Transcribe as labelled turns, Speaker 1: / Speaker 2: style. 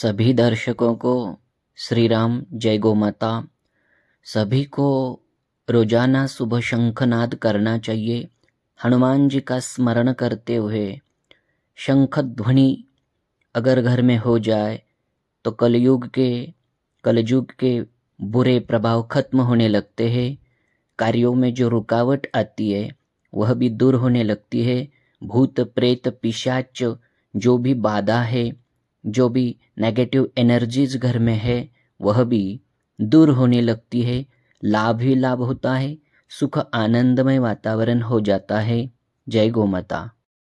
Speaker 1: सभी दर्शकों को श्री राम जय गो माता सभी को रोजाना सुबह शंखनाद करना चाहिए हनुमान जी का स्मरण करते हुए शंख ध्वनि अगर घर में हो जाए तो कलयुग के कलयुग के बुरे प्रभाव खत्म होने लगते हैं कार्यों में जो रुकावट आती है वह भी दूर होने लगती है भूत प्रेत पिशाच जो भी बाधा है जो भी नेगेटिव एनर्जीज घर में है वह भी दूर होने लगती है लाभ ही लाभ होता है सुख आनंदमय वातावरण हो जाता है जय गो माता